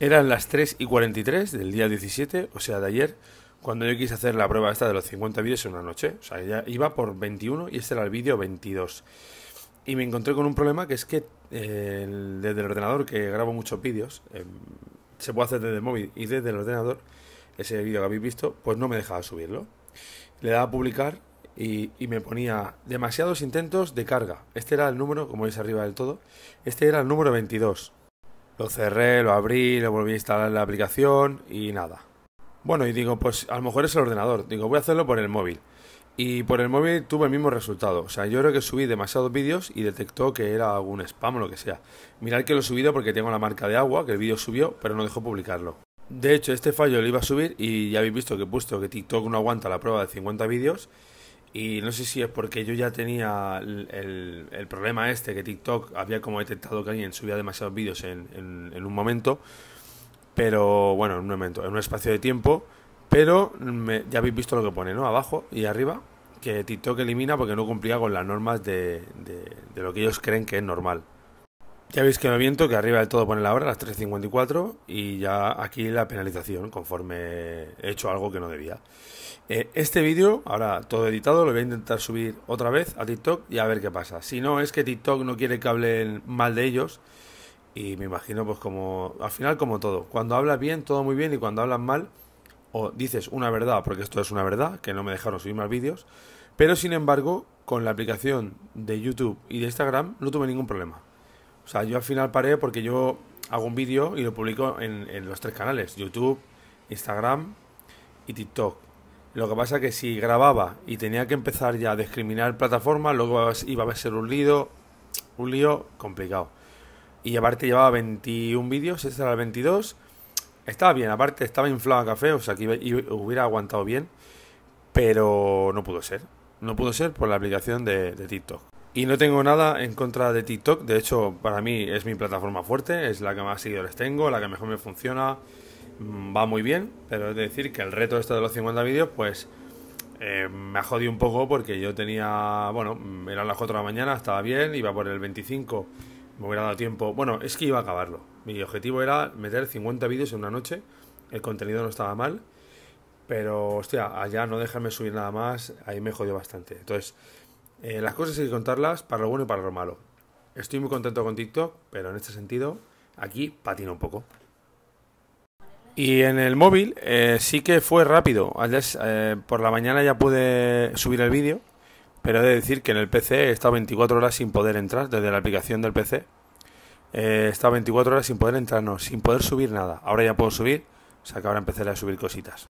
Eran las 3 y 43 del día 17, o sea, de ayer, cuando yo quise hacer la prueba esta de los 50 vídeos en una noche. O sea, ya iba por 21 y este era el vídeo 22. Y me encontré con un problema que es que eh, desde el ordenador, que grabo muchos vídeos, em, se puede hacer desde el móvil y desde el ordenador, ese vídeo que habéis visto, pues no me dejaba subirlo. Le daba a publicar y, y, me ponía demasiados intentos de carga. Este era el número, como veis arriba del todo, este era el número 22. Lo cerré, lo abrí, lo volví a instalar en la aplicación y nada. Bueno, y digo, pues a lo mejor es el ordenador. Digo, voy a hacerlo por el móvil. Y por el móvil tuve el mismo resultado. O sea, yo creo que subí demasiados vídeos y detectó que era algún spam o lo que sea. Mirad que lo he subido porque tengo la marca de agua, que el vídeo subió, pero no dejó publicarlo. De hecho, este fallo lo iba a subir y ya habéis visto que he puesto que TikTok no aguanta la prueba de 50 vídeos y no sé si es porque yo ya tenía el, el, problema este, que TikTok había como detectado que alguien subía demasiados vídeos en, en, un momento, pero bueno, en un momento, en un espacio de tiempo, pero ya habéis visto lo que pone, ¿no? Abajo y arriba, que TikTok elimina porque no cumplía con las normas de, de lo que ellos creen que es normal. Ya veis que me viento, que arriba del todo pone la hora, las 3.54, y ya aquí la penalización, conforme he hecho algo que no debía. Eh, este vídeo, ahora todo editado, lo voy a intentar subir otra vez a TikTok y a ver qué pasa. Si no, es que TikTok no quiere que hablen mal de ellos, y me imagino pues como, al final como todo, cuando hablas bien, todo muy bien, y cuando hablas mal, o dices una verdad, porque esto es una verdad, que no me dejaron subir más vídeos, pero sin embargo, con la aplicación de YouTube y de Instagram no tuve ningún problema. O sea, yo al final paré porque yo hago un vídeo y lo publico en, los tres canales, YouTube, Instagram y TikTok. Lo que pasa es que si grababa y tenía que empezar ya a discriminar plataformas, luego iba a ser un lío, un lío complicado. Y aparte llevaba 21 vídeos, este era el 22. Estaba bien, aparte estaba inflado a café, o sea que hubiera aguantado bien, pero no pudo ser. No pudo ser por la aplicación de TikTok. Y no tengo nada en contra de TikTok, de hecho para mí es mi plataforma fuerte, es la que más seguidores tengo, la que mejor me funciona, mm, va muy bien, pero es decir que el reto esto de los 50 vídeos pues eh, me ha jodido un poco porque yo tenía, bueno, mm, eran las 4 de la mañana, estaba bien, iba por el 25, me hubiera dado tiempo, bueno, es que iba a acabarlo, mi objetivo era meter 50 vídeos en una noche, el contenido no estaba mal, pero hostia, allá no dejarme subir nada más, ahí me jodió bastante, entonces eh, las cosas hay que contarlas para lo bueno y para lo malo. Estoy muy contento con TikTok, pero en este sentido, aquí patino un poco. Y en el móvil eh, sí que fue rápido. Eh, por la mañana ya pude subir el vídeo, pero he de decir que en el PC he estado 24 horas sin poder entrar desde la aplicación del PC. Eh, he 24 horas sin poder entrar, no, sin poder subir nada. Ahora ya puedo subir, o sea que ahora empezaré a subir cositas.